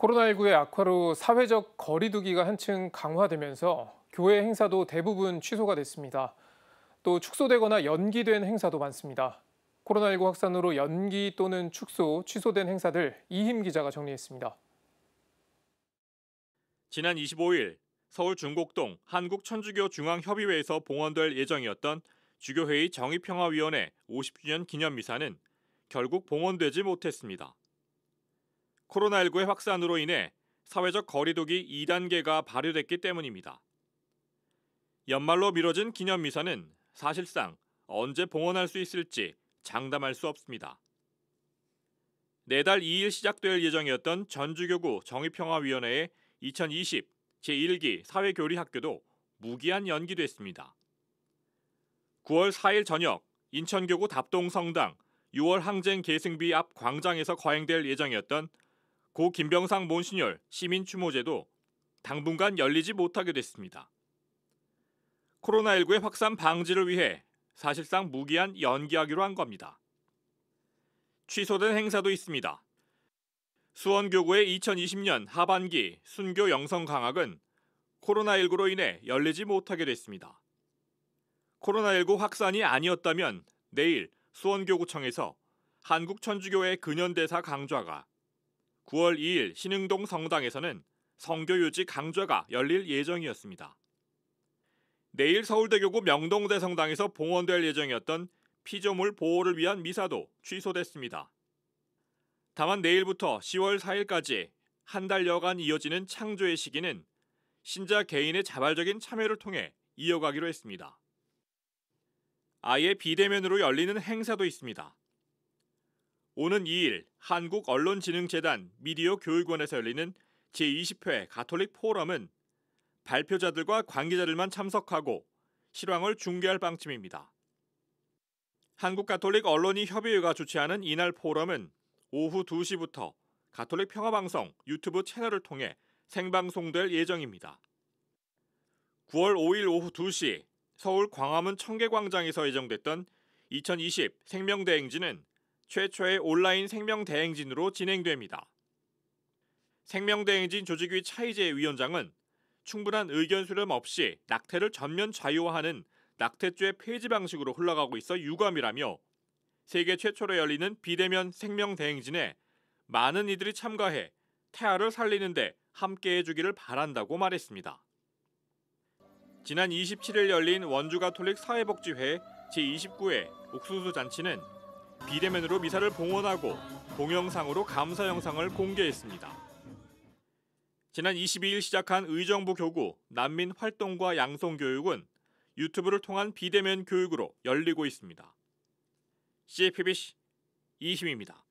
코로나19의 악화로 사회적 거리두기가 한층 강화되면서 교회 행사도 대부분 취소가 됐습니다. 또 축소되거나 연기된 행사도 많습니다. 코로나19 확산으로 연기 또는 축소, 취소된 행사들 이힘 기자가 정리했습니다. 지난 25일 서울 중곡동 한국천주교 중앙협의회에서 봉헌될 예정이었던 주교회의 정의평화위원회 50주년 기념미사는 결국 봉헌되지 못했습니다. 코로나19의 확산으로 인해 사회적 거리두기 2단계가 발효됐기 때문입니다. 연말로 미뤄진 기념미사는 사실상 언제 봉헌할 수 있을지 장담할 수 없습니다. 내달 2일 시작될 예정이었던 전주교구 정의평화위원회의 2020 제1기 사회교리학교도 무기한 연기됐습니다. 9월 4일 저녁 인천교구 답동성당 6월 항쟁 계승비 앞 광장에서 거행될 예정이었던 고 김병상 몬신열 시민추모제도 당분간 열리지 못하게 됐습니다. 코로나19의 확산 방지를 위해 사실상 무기한 연기하기로 한 겁니다. 취소된 행사도 있습니다. 수원교구의 2020년 하반기 순교 영성 강학은 코로나19로 인해 열리지 못하게 됐습니다. 코로나19 확산이 아니었다면 내일 수원교구청에서 한국천주교회 근현대사 강좌가 9월 2일 신흥동 성당에서는 성교유지 강좌가 열릴 예정이었습니다. 내일 서울대교구 명동대 성당에서 봉헌될 예정이었던 피조물 보호를 위한 미사도 취소됐습니다. 다만 내일부터 10월 4일까지 한 달여간 이어지는 창조의 시기는 신자 개인의 자발적인 참여를 통해 이어가기로 했습니다. 아예 비대면으로 열리는 행사도 있습니다. 오는 2일 한국 언론진흥재단 미디어 교육원에서 열리는 제20회 가톨릭 포럼은 발표자들과 관계자들만 참석하고 실황을 중계할 방침입니다. 한국 가톨릭 언론이 협의회가 주최하는 이날 포럼은 오후 2시부터 가톨릭 평화방송 유튜브 채널을 통해 생방송될 예정입니다. 9월 5일 오후 2시 서울 광화문 청계광장에서 예정됐던 2020 생명대행진은 최초의 온라인 생명대행진으로 진행됩니다. 생명대행진 조직위 차이재 위원장은 충분한 의견 수렴 없이 낙태를 전면 자유화하는 낙태죄 폐지 방식으로 흘러가고 있어 유감이라며 세계 최초로 열리는 비대면 생명대행진에 많은 이들이 참가해 태아를 살리는데 함께해 주기를 바란다고 말했습니다. 지난 27일 열린 원주가톨릭 사회복지회 제29회 옥수수 잔치는 비대면으로 미사를 봉헌하고 동영상으로 감사 영상을 공개했습니다. 지난 22일 시작한 의정부 교구 난민 활동과 양성 교육은 유튜브를 통한 비대면 교육으로 열리고 있습니다. CPBC 이희입니다